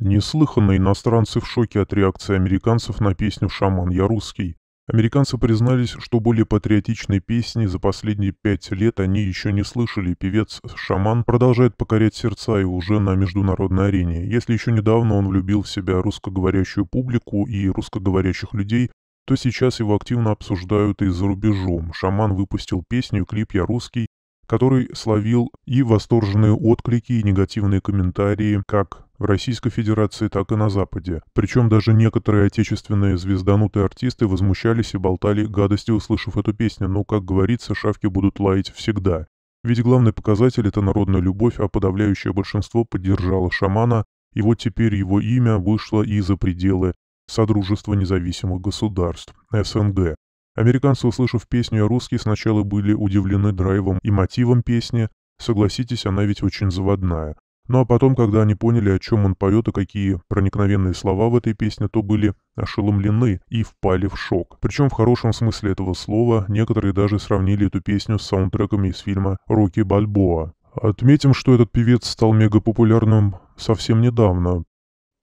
Неслыханно иностранцы в шоке от реакции американцев на песню «Шаман, я русский». Американцы признались, что более патриотичной песни за последние пять лет они еще не слышали. Певец «Шаман» продолжает покорять сердца и уже на международной арене. Если еще недавно он влюбил в себя русскоговорящую публику и русскоговорящих людей, то сейчас его активно обсуждают и за рубежом. «Шаман» выпустил песню, клип «Я русский», который словил и восторженные отклики, и негативные комментарии как в Российской Федерации, так и на Западе. Причем даже некоторые отечественные звезданутые артисты возмущались и болтали гадости, услышав эту песню, но, как говорится, шавки будут лаять всегда. Ведь главный показатель – это народная любовь, а подавляющее большинство поддержало шамана, и вот теперь его имя вышло и за пределы Содружества независимых государств, СНГ. Американцы, услышав песню о русский, сначала были удивлены драйвом и мотивом песни, согласитесь, она ведь очень заводная. Ну а потом, когда они поняли, о чем он поет и какие проникновенные слова в этой песне, то были ошеломлены и впали в шок. Причем в хорошем смысле этого слова некоторые даже сравнили эту песню с саундтреками из фильма «Рокки Бальбоа». Отметим, что этот певец стал мегапопулярным совсем недавно,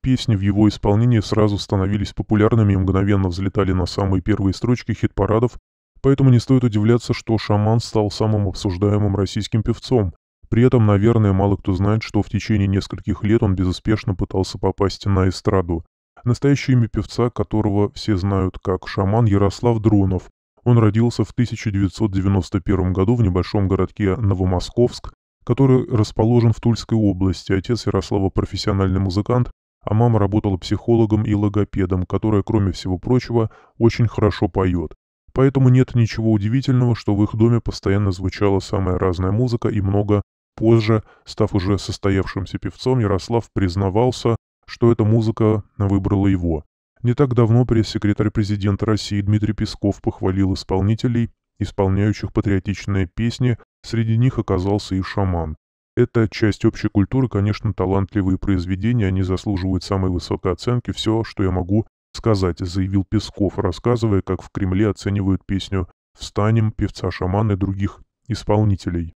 песни в его исполнении сразу становились популярными и мгновенно взлетали на самые первые строчки хит-парадов, поэтому не стоит удивляться, что «Шаман» стал самым обсуждаемым российским певцом, при этом, наверное, мало кто знает, что в течение нескольких лет он безуспешно пытался попасть на эстраду. Настоящее имя певца, которого все знают как шаман Ярослав Дронов. Он родился в 1991 году в небольшом городке Новомосковск, который расположен в Тульской области. Отец Ярослава профессиональный музыкант, а мама работала психологом и логопедом, которая, кроме всего прочего, очень хорошо поет. Поэтому нет ничего удивительного, что в их доме постоянно звучала самая разная музыка и много Позже, став уже состоявшимся певцом, Ярослав признавался, что эта музыка выбрала его. Не так давно пресс-секретарь президента России Дмитрий Песков похвалил исполнителей, исполняющих патриотичные песни, среди них оказался и шаман. Это часть общей культуры, конечно, талантливые произведения, они заслуживают самой высокой оценки, все, что я могу сказать, заявил Песков, рассказывая, как в Кремле оценивают песню «Встанем» певца шамана и других исполнителей.